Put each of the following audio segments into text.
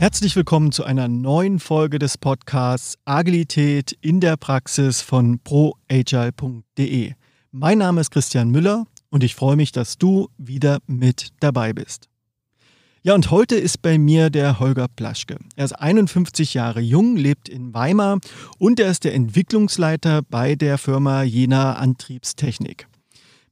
Herzlich willkommen zu einer neuen Folge des Podcasts Agilität in der Praxis von proagile.de. Mein Name ist Christian Müller und ich freue mich, dass du wieder mit dabei bist. Ja, und heute ist bei mir der Holger Plaschke. Er ist 51 Jahre jung, lebt in Weimar und er ist der Entwicklungsleiter bei der Firma Jena Antriebstechnik.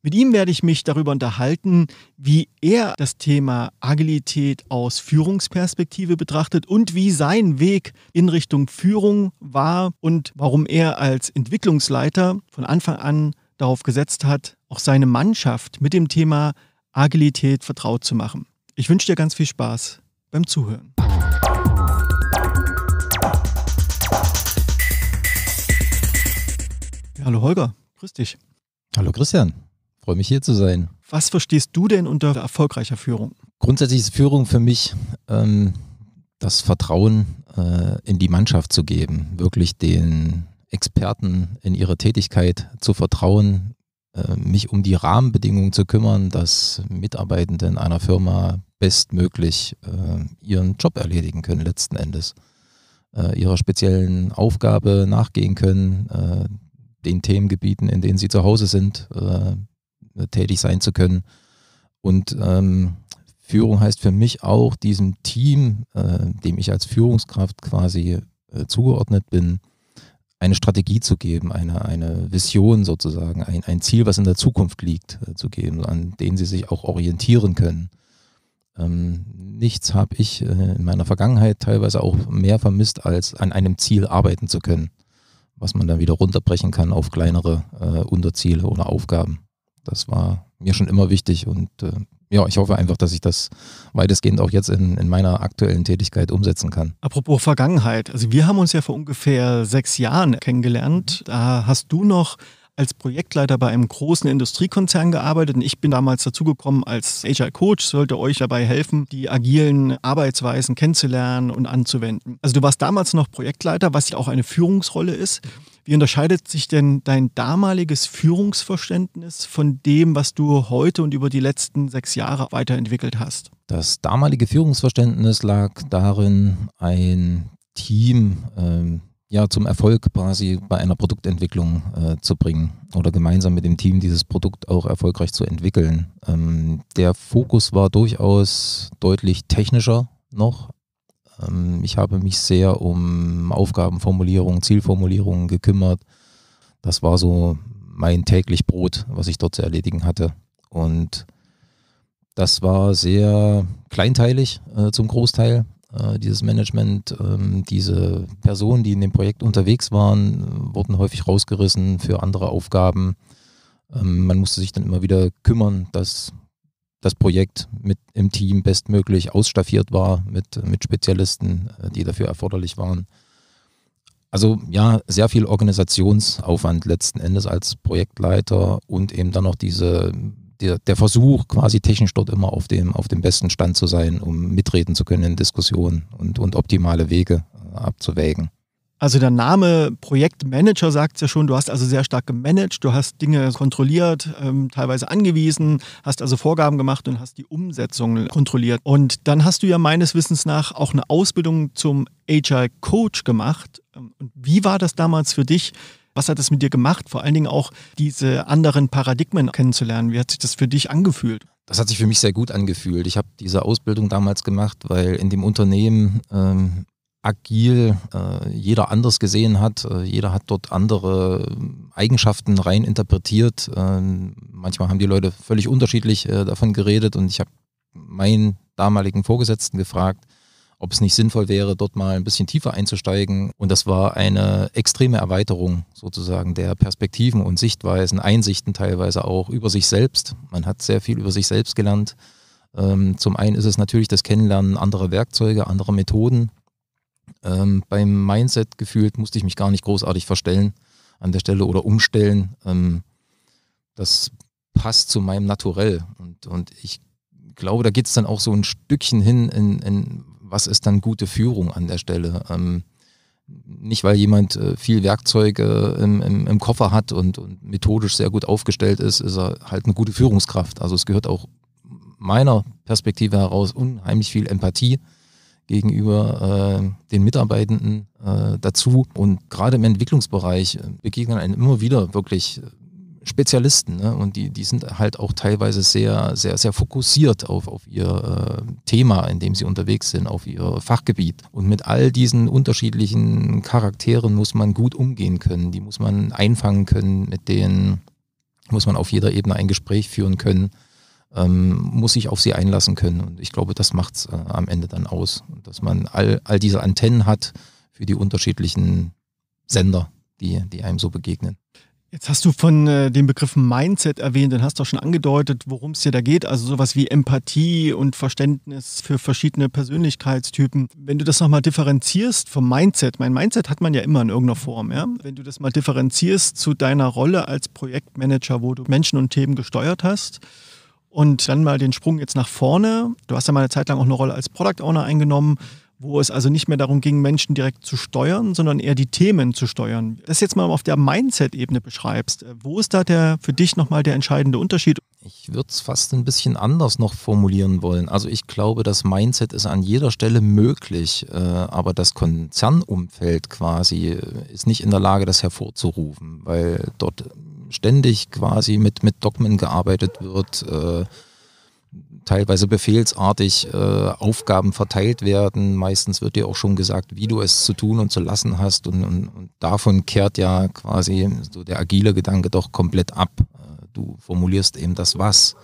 Mit ihm werde ich mich darüber unterhalten, wie er das Thema Agilität aus Führungsperspektive betrachtet und wie sein Weg in Richtung Führung war und warum er als Entwicklungsleiter von Anfang an darauf gesetzt hat, auch seine Mannschaft mit dem Thema Agilität vertraut zu machen. Ich wünsche dir ganz viel Spaß beim Zuhören. hallo Holger, grüß dich. Hallo Christian freue mich hier zu sein. Was verstehst du denn unter erfolgreicher Führung? Grundsätzlich ist Führung für mich ähm, das Vertrauen äh, in die Mannschaft zu geben, wirklich den Experten in ihre Tätigkeit zu vertrauen, äh, mich um die Rahmenbedingungen zu kümmern, dass Mitarbeitende in einer Firma bestmöglich äh, ihren Job erledigen können letzten Endes, äh, ihrer speziellen Aufgabe nachgehen können, äh, den Themengebieten, in denen sie zu Hause sind, äh, äh, tätig sein zu können. Und ähm, Führung heißt für mich auch, diesem Team, äh, dem ich als Führungskraft quasi äh, zugeordnet bin, eine Strategie zu geben, eine, eine Vision sozusagen, ein, ein Ziel, was in der Zukunft liegt, äh, zu geben, an denen sie sich auch orientieren können. Ähm, nichts habe ich äh, in meiner Vergangenheit teilweise auch mehr vermisst, als an einem Ziel arbeiten zu können, was man dann wieder runterbrechen kann auf kleinere äh, Unterziele oder Aufgaben. Das war mir schon immer wichtig und äh, ja, ich hoffe einfach, dass ich das weitestgehend auch jetzt in, in meiner aktuellen Tätigkeit umsetzen kann. Apropos Vergangenheit, also wir haben uns ja vor ungefähr sechs Jahren kennengelernt. Da hast du noch als Projektleiter bei einem großen Industriekonzern gearbeitet und ich bin damals dazugekommen als Agile Coach, sollte euch dabei helfen, die agilen Arbeitsweisen kennenzulernen und anzuwenden. Also du warst damals noch Projektleiter, was ja auch eine Führungsrolle ist. Wie unterscheidet sich denn dein damaliges Führungsverständnis von dem, was du heute und über die letzten sechs Jahre weiterentwickelt hast? Das damalige Führungsverständnis lag darin, ein Team ähm, ja, zum Erfolg quasi bei einer Produktentwicklung äh, zu bringen oder gemeinsam mit dem Team dieses Produkt auch erfolgreich zu entwickeln. Ähm, der Fokus war durchaus deutlich technischer noch ähm, ich habe mich sehr um Aufgabenformulierungen, Zielformulierungen gekümmert. Das war so mein täglich Brot, was ich dort zu erledigen hatte. Und das war sehr kleinteilig äh, zum Großteil. Äh, dieses Management, äh, diese Personen, die in dem Projekt unterwegs waren, wurden häufig rausgerissen für andere Aufgaben. Ähm, man musste sich dann immer wieder kümmern, dass das Projekt mit im Team bestmöglich ausstaffiert war mit, mit Spezialisten, äh, die dafür erforderlich waren. Also ja, sehr viel Organisationsaufwand letzten Endes als Projektleiter und eben dann noch diese, der, der Versuch, quasi technisch dort immer auf dem, auf dem besten Stand zu sein, um mitreden zu können in Diskussionen und, und optimale Wege äh, abzuwägen. Also der Name Projektmanager sagt ja schon, du hast also sehr stark gemanagt, du hast Dinge kontrolliert, ähm, teilweise angewiesen, hast also Vorgaben gemacht und hast die Umsetzung kontrolliert. Und dann hast du ja meines Wissens nach auch eine Ausbildung zum Agile Coach gemacht. Ähm, und wie war das damals für dich? Was hat es mit dir gemacht? Vor allen Dingen auch diese anderen Paradigmen kennenzulernen. Wie hat sich das für dich angefühlt? Das hat sich für mich sehr gut angefühlt. Ich habe diese Ausbildung damals gemacht, weil in dem Unternehmen ähm, agil äh, jeder anders gesehen hat. Äh, jeder hat dort andere äh, Eigenschaften rein interpretiert. Ähm, manchmal haben die Leute völlig unterschiedlich äh, davon geredet und ich habe meinen damaligen Vorgesetzten gefragt, ob es nicht sinnvoll wäre, dort mal ein bisschen tiefer einzusteigen. Und das war eine extreme Erweiterung sozusagen der Perspektiven und Sichtweisen, Einsichten teilweise auch über sich selbst. Man hat sehr viel über sich selbst gelernt. Ähm, zum einen ist es natürlich das Kennenlernen anderer Werkzeuge, anderer Methoden. Ähm, beim Mindset gefühlt musste ich mich gar nicht großartig verstellen an der Stelle oder umstellen. Ähm, das passt zu meinem Naturell. Und, und ich glaube, da geht es dann auch so ein Stückchen hin in, in, was ist dann gute Führung an der Stelle. Ähm, nicht, weil jemand äh, viel Werkzeug äh, im, im, im, Koffer hat und, und methodisch sehr gut aufgestellt ist, ist er halt eine gute Führungskraft. Also es gehört auch meiner Perspektive heraus unheimlich viel Empathie gegenüber äh, den Mitarbeitenden äh, dazu. Und gerade im Entwicklungsbereich äh, begegnen einem immer wieder wirklich äh, Spezialisten. Ne? Und die, die sind halt auch teilweise sehr, sehr, sehr fokussiert auf, auf ihr äh, Thema, in dem sie unterwegs sind, auf ihr Fachgebiet. Und mit all diesen unterschiedlichen Charakteren muss man gut umgehen können. Die muss man einfangen können, mit denen muss man auf jeder Ebene ein Gespräch führen können ähm, muss sich auf sie einlassen können. Und ich glaube, das macht es äh, am Ende dann aus, dass man all, all diese Antennen hat für die unterschiedlichen Sender, die, die einem so begegnen. Jetzt hast du von äh, den Begriffen Mindset erwähnt und hast doch schon angedeutet, worum es dir da geht. Also sowas wie Empathie und Verständnis für verschiedene Persönlichkeitstypen. Wenn du das nochmal differenzierst vom Mindset, mein Mindset hat man ja immer in irgendeiner Form, ja. Wenn du das mal differenzierst zu deiner Rolle als Projektmanager, wo du Menschen und Themen gesteuert hast, und dann mal den Sprung jetzt nach vorne. Du hast ja mal eine Zeit lang auch eine Rolle als Product Owner eingenommen, wo es also nicht mehr darum ging, Menschen direkt zu steuern, sondern eher die Themen zu steuern. Das jetzt mal auf der Mindset-Ebene beschreibst, äh, wo ist da der für dich nochmal der entscheidende Unterschied? Ich würde es fast ein bisschen anders noch formulieren wollen. Also ich glaube, das Mindset ist an jeder Stelle möglich, äh, aber das Konzernumfeld quasi äh, ist nicht in der Lage, das hervorzurufen, weil dort ständig quasi mit, mit Dogmen gearbeitet wird, äh, teilweise befehlsartig äh, Aufgaben verteilt werden. Meistens wird dir auch schon gesagt, wie du es zu tun und zu lassen hast. Und, und, und davon kehrt ja quasi so der agile Gedanke doch komplett ab. Äh, du formulierst eben das Was.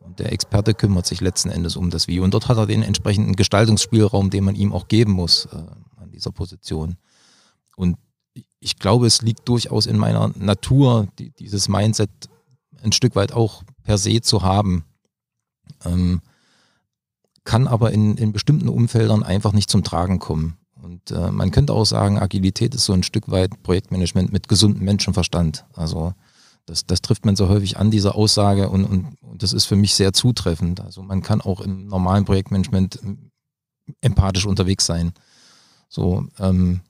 Und der Experte kümmert sich letzten Endes um das Wie. Und dort hat er den entsprechenden Gestaltungsspielraum, den man ihm auch geben muss äh, an dieser Position. Und ich glaube, es liegt durchaus in meiner Natur, die, dieses Mindset ein Stück weit auch per se zu haben. Ähm, kann aber in, in bestimmten Umfeldern einfach nicht zum Tragen kommen. Und äh, man könnte auch sagen, Agilität ist so ein Stück weit Projektmanagement mit gesundem Menschenverstand. Also das, das trifft man so häufig an, diese Aussage, und, und, und das ist für mich sehr zutreffend. Also man kann auch im normalen Projektmanagement ähm, empathisch unterwegs sein. So, ähm,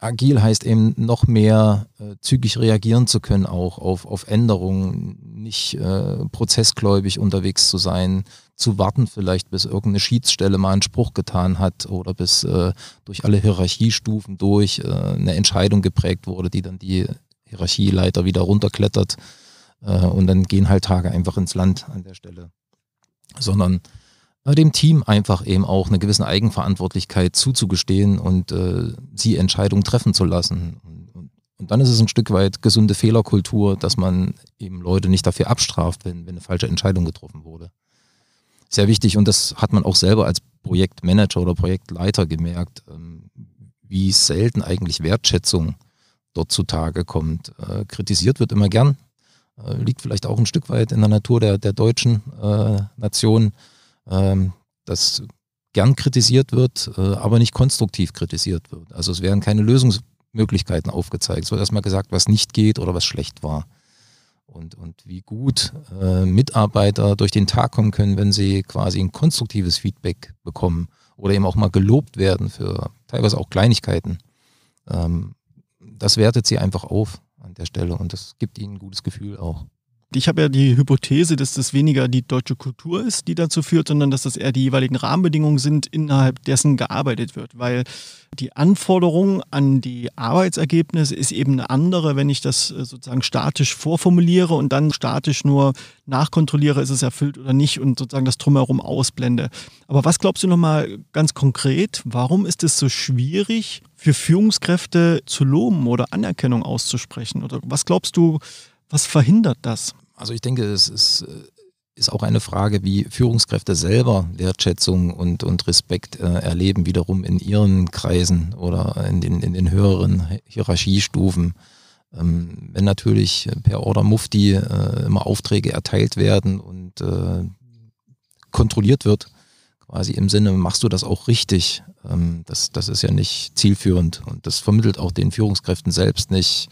agil heißt eben noch mehr äh, zügig reagieren zu können, auch auf, auf Änderungen, nicht äh, prozessgläubig unterwegs zu sein, zu warten vielleicht, bis irgendeine Schiedsstelle mal einen Spruch getan hat oder bis äh, durch alle Hierarchiestufen durch äh, eine Entscheidung geprägt wurde, die dann die Hierarchieleiter wieder runterklettert äh, und dann gehen halt Tage einfach ins Land an der Stelle. Sondern dem Team einfach eben auch eine gewisse Eigenverantwortlichkeit zuzugestehen und äh, sie Entscheidungen treffen zu lassen. Und, dann ist es ein Stück weit gesunde Fehlerkultur, dass man eben Leute nicht dafür abstraft, wenn, wenn eine falsche Entscheidung getroffen wurde. Sehr wichtig und das hat man auch selber als Projektmanager oder Projektleiter gemerkt, ähm, wie selten eigentlich Wertschätzung dort zutage kommt. Äh, kritisiert wird immer gern, äh, liegt vielleicht auch ein Stück weit in der Natur der, der deutschen äh, Nation ähm, das gern kritisiert wird, äh, aber nicht konstruktiv kritisiert wird. Also es werden keine Lösungsmöglichkeiten aufgezeigt. Es wird erstmal gesagt, was nicht geht oder was schlecht war. Und, und wie gut äh, Mitarbeiter durch den Tag kommen können, wenn sie quasi ein konstruktives Feedback bekommen oder eben auch mal gelobt werden für teilweise auch Kleinigkeiten. Ähm, das wertet sie einfach auf an der Stelle und das gibt ihnen ein gutes Gefühl auch. Ich habe ja die Hypothese, dass das weniger die deutsche Kultur ist, die dazu führt, sondern dass das eher die jeweiligen Rahmenbedingungen sind, innerhalb dessen gearbeitet wird. Weil die Anforderung an die Arbeitsergebnisse ist eben eine andere, wenn ich das äh, sozusagen statisch vorformuliere und dann statisch nur nachkontrolliere, ist es erfüllt oder nicht und sozusagen das drumherum ausblende. Aber was glaubst du nochmal ganz konkret, warum ist es so schwierig, für Führungskräfte zu loben oder Anerkennung auszusprechen? Oder was glaubst du, was verhindert das? Also ich denke, es ist, äh, ist auch eine Frage, wie Führungskräfte selber Wertschätzung und, und Respekt äh, erleben, wiederum in ihren Kreisen oder in den, in den höheren Hierarchiestufen. Ähm, wenn natürlich per Order Mufti äh, immer Aufträge erteilt werden und äh, kontrolliert wird, quasi im Sinne, machst du das auch richtig? Ähm, das, das ist ja nicht zielführend und das vermittelt auch den Führungskräften selbst nicht,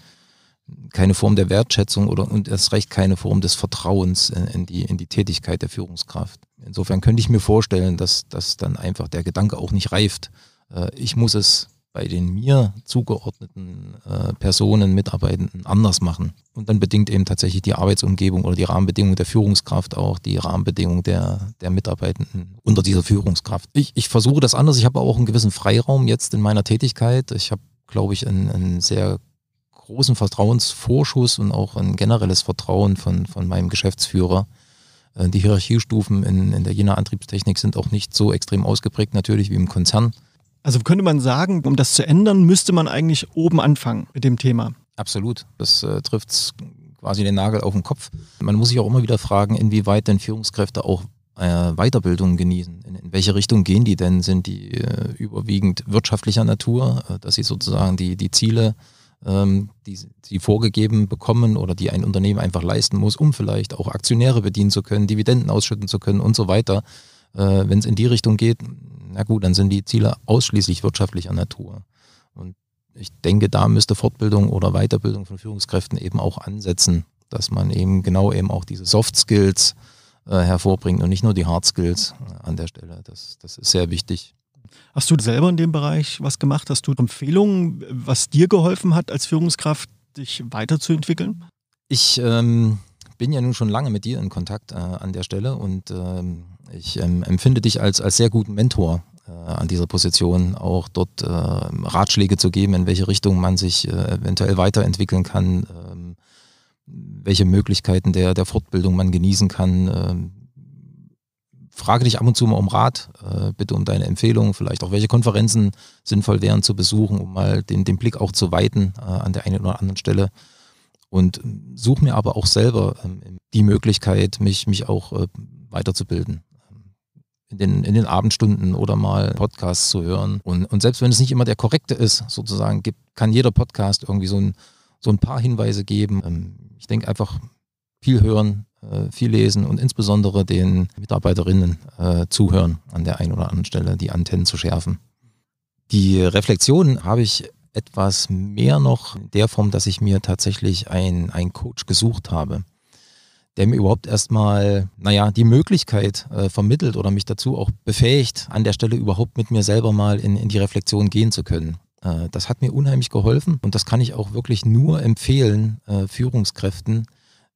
keine Form der Wertschätzung oder und erst recht keine Form des Vertrauens in, die, in die Tätigkeit der Führungskraft. Insofern könnte ich mir vorstellen, dass, dass dann einfach der Gedanke auch nicht reift. Äh, ich muss es bei den mir zugeordneten äh, Personen, Mitarbeitenden anders machen. Und dann bedingt eben tatsächlich die Arbeitsumgebung oder die Rahmenbedingungen der Führungskraft auch die Rahmenbedingungen der, der Mitarbeitenden unter dieser Führungskraft. Ich, ich versuche das anders. Ich habe auch einen gewissen Freiraum jetzt in meiner Tätigkeit. Ich habe, glaube ich, einen, einen sehr großen Vertrauensvorschuss und auch ein generelles Vertrauen von, von meinem Geschäftsführer. Äh, die Hierarchiestufen in, in der Jena Antriebstechnik sind auch nicht so extrem ausgeprägt, natürlich wie im Konzern. Also könnte man sagen, um das zu ändern, müsste man eigentlich oben anfangen mit dem Thema. Absolut. Das äh, trifft quasi den Nagel auf den Kopf. Man muss sich auch immer wieder fragen, inwieweit denn Führungskräfte auch äh, Weiterbildung genießen. In, in, welche Richtung gehen die denn? Sind die äh, überwiegend wirtschaftlicher Natur, äh, dass sie sozusagen die, die Ziele ähm, die sie vorgegeben bekommen oder die ein Unternehmen einfach leisten muss, um vielleicht auch Aktionäre bedienen zu können, Dividenden ausschütten zu können und so weiter. Äh, Wenn es in die Richtung geht, na gut, dann sind die Ziele ausschließlich wirtschaftlicher Natur. Und ich denke, da müsste Fortbildung oder Weiterbildung von Führungskräften eben auch ansetzen, dass man eben genau eben auch diese Soft Skills äh, hervorbringt und nicht nur die Hard Skills äh, an der Stelle. Das, das ist sehr wichtig. Hast du selber in dem Bereich was gemacht? Hast du Empfehlungen, was dir geholfen hat als Führungskraft, dich weiterzuentwickeln? Ich ähm, bin ja nun schon lange mit dir in Kontakt äh, an der Stelle und ähm, ich ähm, empfinde dich als, als sehr guten Mentor äh, an dieser Position, auch dort äh, Ratschläge zu geben, in welche Richtung man sich äh, eventuell weiterentwickeln kann, ähm, welche Möglichkeiten der, der Fortbildung man genießen kann ähm, frage dich ab und zu mal um Rat, äh, bitte um deine Empfehlungen, vielleicht auch welche Konferenzen sinnvoll wären zu besuchen, um mal den, den Blick auch zu weiten äh, an der einen oder anderen Stelle. Und ähm, suche mir aber auch selber ähm, die Möglichkeit, mich, mich auch äh, weiterzubilden. In den, in den Abendstunden oder mal Podcasts zu hören. Und, und selbst wenn es nicht immer der korrekte ist, sozusagen, gibt, kann jeder Podcast irgendwie so ein, so ein paar Hinweise geben. Ähm, ich denke einfach, viel hören, äh, viel lesen und insbesondere den Mitarbeiterinnen äh, zuhören an der einen oder anderen Stelle, die Antennen zu schärfen. Die Reflexion habe ich etwas mehr noch in der Form, dass ich mir tatsächlich einen, einen Coach gesucht habe, der mir überhaupt erstmal, naja, die Möglichkeit äh, vermittelt oder mich dazu auch befähigt, an der Stelle überhaupt mit mir selber mal in, in die Reflexion gehen zu können. Äh, das hat mir unheimlich geholfen und das kann ich auch wirklich nur empfehlen, äh, Führungskräften,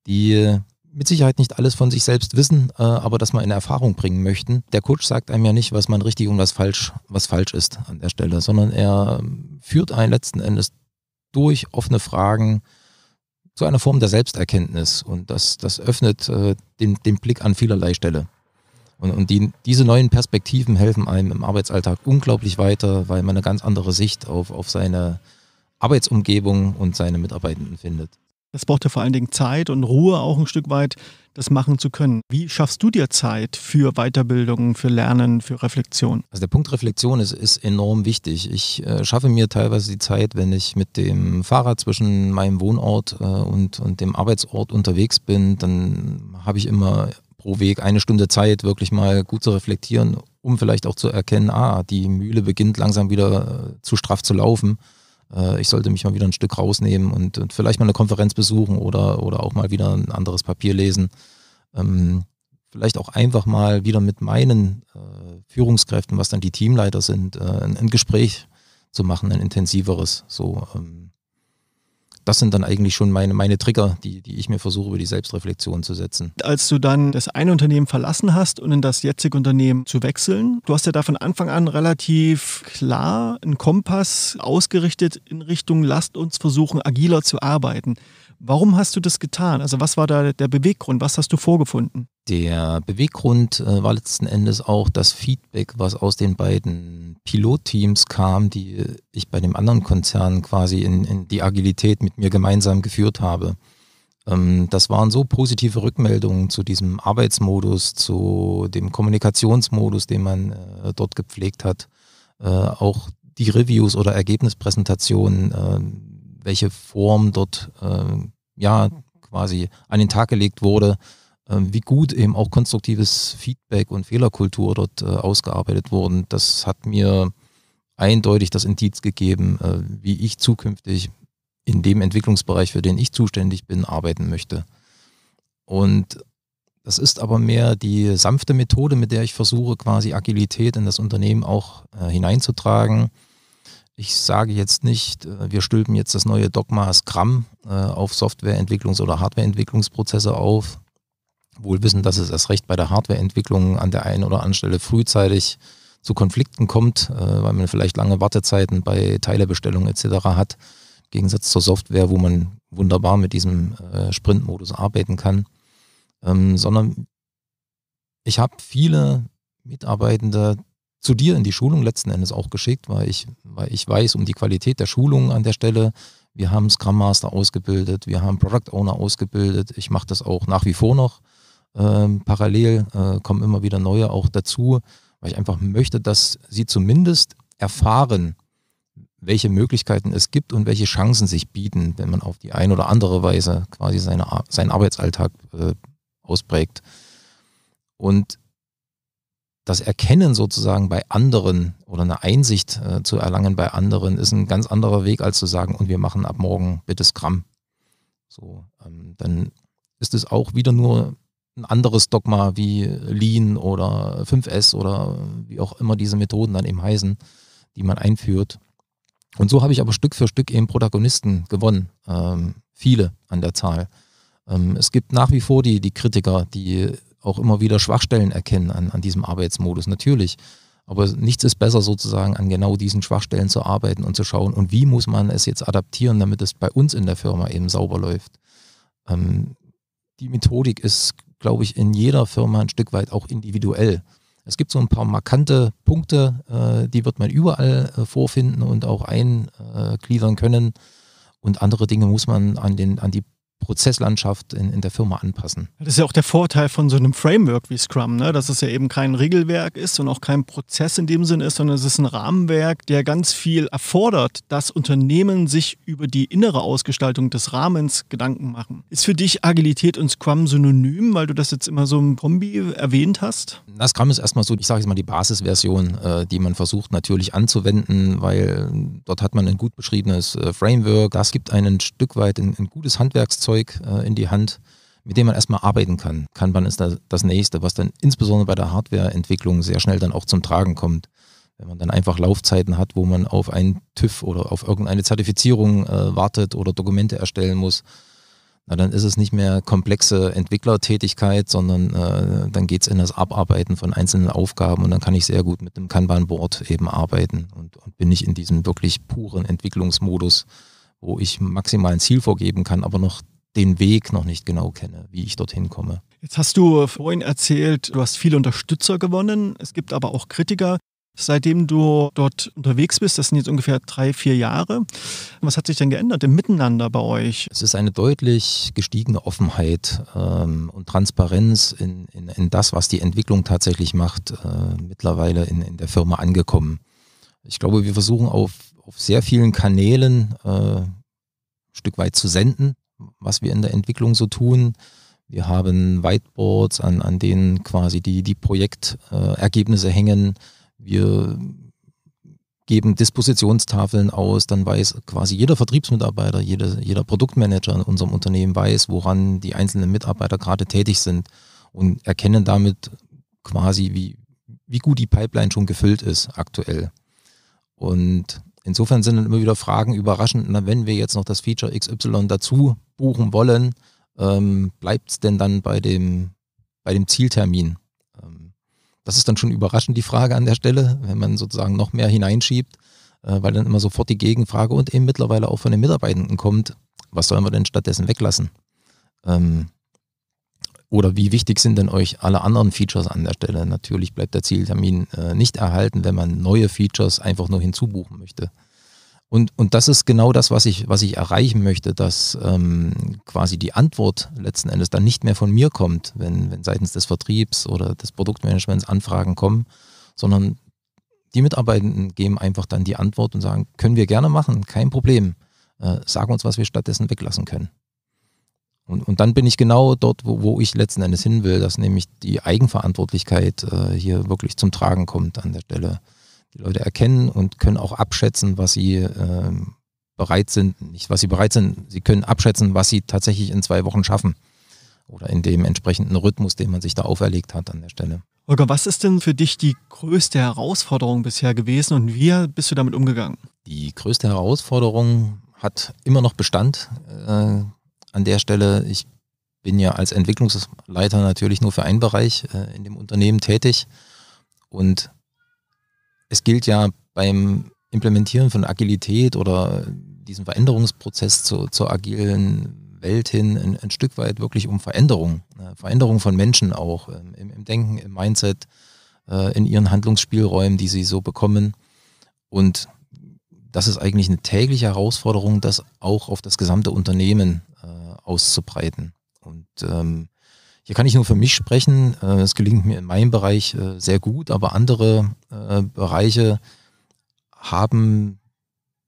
die mit Sicherheit nicht alles von sich selbst wissen, äh, aber das mal in Erfahrung bringen möchten. Der Coach sagt einem ja nicht, was man richtig und was falsch, was falsch ist an der Stelle, sondern er ähm, führt einen letzten Endes durch offene Fragen zu einer Form der Selbsterkenntnis und das, das öffnet äh, den, den Blick an vielerlei Stelle. Und, und die, diese neuen Perspektiven helfen einem im Arbeitsalltag unglaublich weiter, weil man eine ganz andere Sicht auf, auf seine Arbeitsumgebung und seine Mitarbeitenden findet. Das braucht ja vor allen Dingen Zeit und Ruhe auch ein Stück weit, das machen zu können. Wie schaffst du dir Zeit für Weiterbildung, für Lernen, für Reflexion? Also der Punkt Reflexion ist, ist enorm wichtig. Ich äh, schaffe mir teilweise die Zeit, wenn ich mit dem Fahrrad zwischen meinem Wohnort äh, und, und dem Arbeitsort unterwegs bin, dann habe ich immer pro Weg eine Stunde Zeit, wirklich mal gut zu reflektieren, um vielleicht auch zu erkennen, ah, die Mühle beginnt langsam wieder äh, zu straff zu laufen äh, ich sollte mich mal wieder ein Stück rausnehmen und, und, vielleicht mal eine Konferenz besuchen oder, oder auch mal wieder ein anderes Papier lesen. Ähm, vielleicht auch einfach mal wieder mit meinen äh, Führungskräften, was dann die Teamleiter sind, äh, ein, ein, Gespräch zu machen, ein intensiveres. So, ähm, das sind dann eigentlich schon meine, meine Trigger, die, die ich mir versuche, über die Selbstreflexion zu setzen. Als du dann das eine Unternehmen verlassen hast und in das jetzige Unternehmen zu wechseln, du hast ja da von Anfang an relativ klar einen Kompass ausgerichtet in Richtung, lasst uns versuchen, agiler zu arbeiten. Warum hast du das getan? Also was war da der Beweggrund? Was hast du vorgefunden? Der Beweggrund äh, war letzten Endes auch das Feedback, was aus den beiden Pilotteams kam, die ich bei dem anderen Konzern quasi in, in die Agilität mit mir gemeinsam geführt habe. Ähm, das waren so positive Rückmeldungen zu diesem Arbeitsmodus, zu dem Kommunikationsmodus, den man äh, dort gepflegt hat. Äh, auch die Reviews oder Ergebnispräsentationen, äh, welche Form dort äh, ja quasi an den Tag gelegt wurde ähm, wie gut eben auch konstruktives Feedback und Fehlerkultur dort äh, ausgearbeitet wurden. Das hat mir eindeutig das Indiz gegeben, äh, wie ich zukünftig in dem Entwicklungsbereich, für den ich zuständig bin, arbeiten möchte. Und das ist aber mehr die sanfte Methode, mit der ich versuche, quasi Agilität in das Unternehmen auch äh, hineinzutragen. Ich sage jetzt nicht, wir stülpen jetzt das neue Dogma Scrum auf Softwareentwicklungs- oder Hardwareentwicklungsprozesse auf, wohl wissen, dass es erst recht bei der Hardwareentwicklung an der einen oder anderen Stelle frühzeitig zu Konflikten kommt, äh, weil man vielleicht lange Wartezeiten bei Teilebestellungen etc. hat. Im Gegensatz zur Software, wo man wunderbar mit diesem äh, Sprintmodus arbeiten kann. Ähm, sondern ich habe viele Mitarbeitende zu dir in die Schulung letzten Endes auch geschickt, weil ich, weil ich weiß um die Qualität der Schulung an der Stelle. Wir haben Scrum Master ausgebildet, wir haben Product Owner ausgebildet. Ich mache das auch nach wie vor noch. Ähm, parallel äh, kommen immer wieder neue auch dazu, weil ich einfach möchte, dass sie zumindest erfahren, welche Möglichkeiten es gibt und welche Chancen sich bieten, wenn man auf die eine oder andere Weise quasi seine, seinen Arbeitsalltag äh, ausprägt. Und das Erkennen sozusagen bei anderen oder eine Einsicht äh, zu erlangen bei anderen ist ein ganz anderer Weg, als zu sagen, und wir machen ab morgen bitte Scrum. So, ähm, dann ist es auch wieder nur ein anderes Dogma wie Lean oder 5S oder wie auch immer diese Methoden dann eben heißen, die man einführt. Und so habe ich aber Stück für Stück eben Protagonisten gewonnen, ähm, viele an der Zahl. Ähm, es gibt nach wie vor die, die Kritiker, die auch immer wieder Schwachstellen erkennen an, an diesem Arbeitsmodus, natürlich. Aber nichts ist besser sozusagen, an genau diesen Schwachstellen zu arbeiten und zu schauen, und wie muss man es jetzt adaptieren, damit es bei uns in der Firma eben sauber läuft. Ähm, die Methodik ist, glaube ich, in jeder Firma ein Stück weit auch individuell. Es gibt so ein paar markante Punkte, äh, die wird man überall äh, vorfinden und auch eingliedern können. Und andere Dinge muss man an, den, an die Prozesslandschaft in, in der Firma anpassen. Das ist ja auch der Vorteil von so einem Framework wie Scrum, ne? dass es ja eben kein Regelwerk ist und auch kein Prozess in dem Sinne ist, sondern es ist ein Rahmenwerk, der ganz viel erfordert, dass Unternehmen sich über die innere Ausgestaltung des Rahmens Gedanken machen. Ist für dich Agilität und Scrum synonym, weil du das jetzt immer so im Kombi erwähnt hast? Na, Scrum ist erstmal so, ich sage jetzt mal die Basisversion, äh, die man versucht natürlich anzuwenden, weil dort hat man ein gut beschriebenes äh, Framework. Das gibt einen Stück weit ein, ein gutes Handwerkszeug Werkzeug äh, in die Hand, mit dem man erstmal arbeiten kann. Kanban ist das, das nächste, was dann insbesondere bei der Hardwareentwicklung sehr schnell dann auch zum Tragen kommt. Wenn man dann einfach Laufzeiten hat, wo man auf einen TÜV oder auf irgendeine Zertifizierung äh, wartet oder Dokumente erstellen muss, na, dann ist es nicht mehr komplexe Entwicklertätigkeit, sondern äh, dann geht es in das Abarbeiten von einzelnen Aufgaben und dann kann ich sehr gut mit dem Kanban-Board eben arbeiten und, und bin nicht in diesem wirklich puren Entwicklungsmodus, wo ich maximal ein Ziel vorgeben kann, aber noch den Weg noch nicht genau kenne, wie ich dorthin komme. Jetzt hast du vorhin erzählt, du hast viele Unterstützer gewonnen. Es gibt aber auch Kritiker. Seitdem du dort unterwegs bist, das sind jetzt ungefähr drei, vier Jahre. Was hat sich denn geändert im Miteinander bei euch? Es ist eine deutlich gestiegene Offenheit ähm, und Transparenz in, in, in, das, was die Entwicklung tatsächlich macht, äh, mittlerweile in, in der Firma angekommen. Ich glaube, wir versuchen auf, auf sehr vielen Kanälen äh, ein Stück weit zu senden was wir in der Entwicklung so tun. Wir haben Whiteboards, an, an denen quasi die, die Projektergebnisse äh, hängen. Wir geben Dispositionstafeln aus, dann weiß quasi jeder Vertriebsmitarbeiter, jede, jeder Produktmanager in unserem Unternehmen weiß, woran die einzelnen Mitarbeiter gerade tätig sind und erkennen damit quasi, wie, wie gut die Pipeline schon gefüllt ist aktuell. Und insofern sind dann immer wieder Fragen überraschend, na, wenn wir jetzt noch das Feature XY dazu buchen wollen, ähm, bleibt es denn dann bei dem, bei dem Zieltermin? Ähm, das ist dann schon überraschend die Frage an der Stelle, wenn man sozusagen noch mehr hineinschiebt, äh, weil dann immer sofort die Gegenfrage und eben mittlerweile auch von den Mitarbeitenden kommt, was sollen wir denn stattdessen weglassen? Ähm, oder wie wichtig sind denn euch alle anderen Features an der Stelle? Natürlich bleibt der Zieltermin äh, nicht erhalten, wenn man neue Features einfach nur hinzubuchen möchte. Und, und das ist genau das, was ich, was ich erreichen möchte, dass ähm, quasi die Antwort letzten Endes dann nicht mehr von mir kommt, wenn, wenn seitens des Vertriebs oder des Produktmanagements Anfragen kommen, sondern die Mitarbeitenden geben einfach dann die Antwort und sagen, können wir gerne machen, kein Problem. Äh, sag uns, was wir stattdessen weglassen können. Und, und dann bin ich genau dort, wo, wo ich letzten Endes hin will, dass nämlich die Eigenverantwortlichkeit äh, hier wirklich zum Tragen kommt an der Stelle. Die Leute erkennen und können auch abschätzen, was sie äh, bereit sind, nicht was sie bereit sind, sie können abschätzen, was sie tatsächlich in zwei Wochen schaffen oder in dem entsprechenden Rhythmus, den man sich da auferlegt hat an der Stelle. Olga, was ist denn für dich die größte Herausforderung bisher gewesen und wie bist du damit umgegangen? Die größte Herausforderung hat immer noch Bestand. Äh, an der Stelle, ich bin ja als Entwicklungsleiter natürlich nur für einen Bereich äh, in dem Unternehmen tätig. Und es gilt ja beim Implementieren von Agilität oder diesem Veränderungsprozess zu, zur agilen Welt hin ein, ein Stück weit wirklich um Veränderung. Äh, Veränderung von Menschen auch äh, im, im, Denken, im Mindset, äh, in ihren Handlungsspielräumen, die sie so bekommen. Und das ist eigentlich eine tägliche Herausforderung, das auch auf das gesamte Unternehmen äh, auszubreiten. Und ähm, hier kann ich nur für mich sprechen. Äh, es gelingt mir in meinem Bereich äh, sehr gut, aber andere äh, Bereiche haben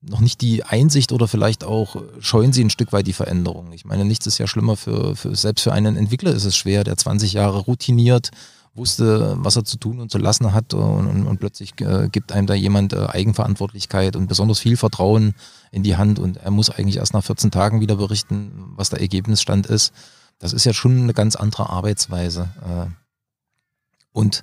noch nicht die Einsicht oder vielleicht auch scheuen sie ein Stück weit die Veränderung. Ich meine, nichts ist ja schlimmer für, für selbst für einen Entwickler ist es schwer, der 20 Jahre routiniert wusste, was er zu tun und zu lassen hat und, und, und plötzlich äh, gibt einem da jemand äh, Eigenverantwortlichkeit und besonders viel Vertrauen in die Hand und er muss eigentlich erst nach 14 Tagen wieder berichten, was der Ergebnisstand ist. Das ist ja schon eine ganz andere Arbeitsweise. Äh, und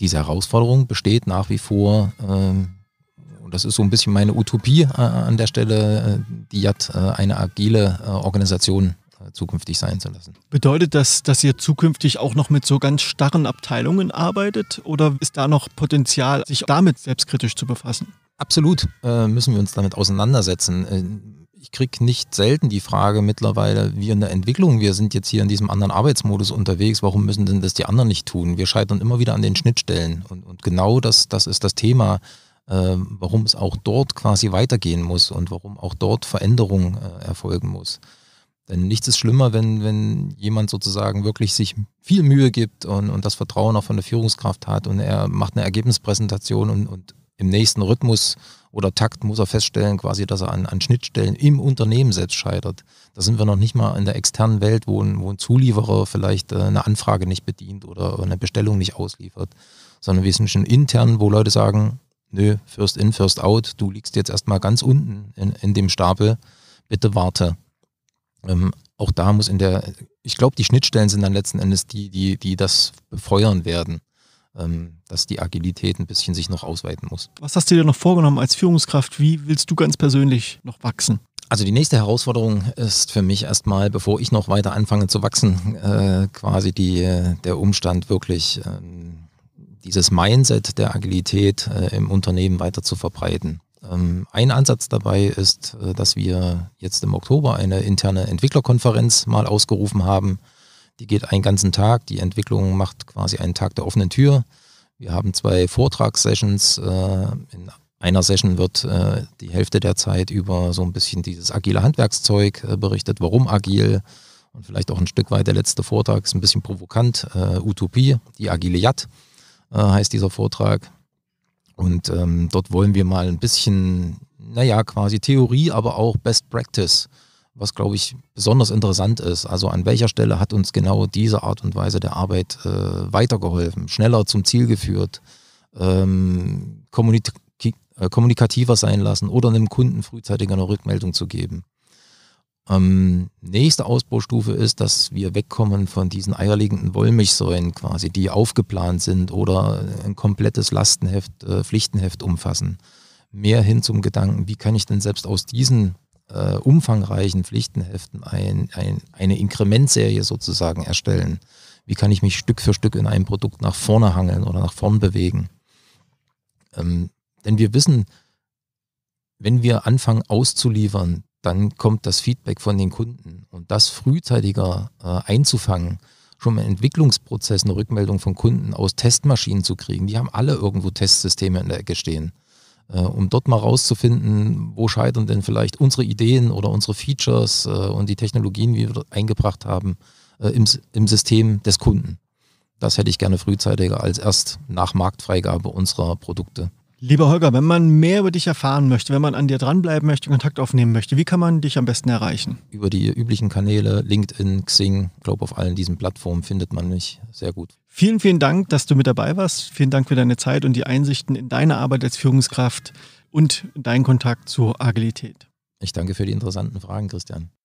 diese Herausforderung besteht nach wie vor, äh, und das ist so ein bisschen meine Utopie äh, an der Stelle, äh, die hat eine agile Organisation äh, zukünftig sein zu lassen. Bedeutet das, dass ihr zukünftig auch noch mit so ganz starren Abteilungen arbeitet oder ist da noch Potenzial, sich damit selbstkritisch zu befassen? Absolut äh, müssen wir uns damit auseinandersetzen. Äh, ich kriege nicht selten die Frage mittlerweile, wie in der Entwicklung, wir sind jetzt hier in diesem anderen Arbeitsmodus unterwegs, warum müssen denn das die anderen nicht tun? Wir scheitern immer wieder an den Schnittstellen und, und genau das, das ist das Thema, äh, warum es auch dort quasi weitergehen muss und warum auch dort Veränderung äh, erfolgen muss. Denn nichts ist schlimmer, wenn, wenn jemand sozusagen wirklich sich viel Mühe gibt und, und das Vertrauen auch von der Führungskraft hat und er macht eine Ergebnispräsentation und, und im nächsten Rhythmus oder Takt muss er feststellen, quasi, dass er an, an Schnittstellen im Unternehmen selbst scheitert. Da sind wir noch nicht mal in der externen Welt, wo ein, wo ein Zulieferer vielleicht äh, eine Anfrage nicht bedient oder eine Bestellung nicht ausliefert, sondern wir sind schon intern, wo Leute sagen, nö, first in, first out, du liegst jetzt erstmal ganz unten in, in dem Stapel, bitte warte ähm, auch da muss in der, ich glaube, die Schnittstellen sind dann letzten Endes die, die, die das befeuern werden, ähm, dass die Agilität ein bisschen sich noch ausweiten muss. Was hast du dir noch vorgenommen als Führungskraft? Wie willst du ganz persönlich noch wachsen? Also die nächste Herausforderung ist für mich erstmal, bevor ich noch weiter anfange zu wachsen, äh, quasi die, äh, der Umstand wirklich äh, dieses Mindset der Agilität äh, im Unternehmen weiter zu verbreiten. Ähm, ein Ansatz dabei ist, äh, dass wir jetzt im Oktober eine interne Entwicklerkonferenz mal ausgerufen haben. Die geht einen ganzen Tag. Die Entwicklung macht quasi einen Tag der offenen Tür. Wir haben zwei Vortragssessions. Äh, in einer Session wird äh, die Hälfte der Zeit über so ein bisschen dieses agile Handwerkszeug berichtet, warum agil und vielleicht auch ein Stück weit der letzte Vortrag ist ein bisschen provokant. Utopie, die agile Yacht heißt dieser Vortrag und ähm, dort wollen wir mal ein bisschen, naja, quasi Theorie, aber auch Best Practice, was, glaube ich, besonders interessant ist. Also an welcher Stelle hat uns genau diese Art und Weise der Arbeit äh, weitergeholfen, schneller zum Ziel geführt, ähm, kommunik äh, kommunikativer sein lassen oder einem Kunden frühzeitig eine Rückmeldung zu geben. Ähm, nächste Ausbaustufe ist, dass wir wegkommen von diesen eierlegenden Wollmilchsäulen quasi, die aufgeplant sind oder ein komplettes Lastenheft, äh, Pflichtenheft umfassen. Mehr hin zum Gedanken, wie kann ich denn selbst aus diesen äh, umfangreichen Pflichtenheften ein, ein, eine Inkrementserie sozusagen erstellen? Wie kann ich mich Stück für Stück in einem Produkt nach vorne hangeln oder nach vorn bewegen? Ähm, denn wir wissen, wenn wir anfangen auszuliefern, dann kommt das Feedback von den Kunden. Und das frühzeitiger äh, einzufangen, schon im Entwicklungsprozess eine Rückmeldung von Kunden aus Testmaschinen zu kriegen, die haben alle irgendwo Testsysteme in der Ecke stehen, äh, um dort mal rauszufinden, wo scheitern denn vielleicht unsere Ideen oder unsere Features äh, und die Technologien, wie wir dort eingebracht haben, äh, im, im System des Kunden. Das hätte ich gerne frühzeitiger als erst nach Marktfreigabe unserer Produkte. Lieber Holger, wenn man mehr über dich erfahren möchte, wenn man an dir dranbleiben möchte, Kontakt aufnehmen möchte, wie kann man dich am besten erreichen? Über die üblichen Kanäle, LinkedIn, Xing, glaube auf allen diesen Plattformen findet man mich sehr gut. Vielen, vielen Dank, dass du mit dabei warst. Vielen Dank für deine Zeit und die Einsichten in deine Arbeit als Führungskraft und deinen Kontakt zur Agilität. Ich danke für die interessanten Fragen, Christian.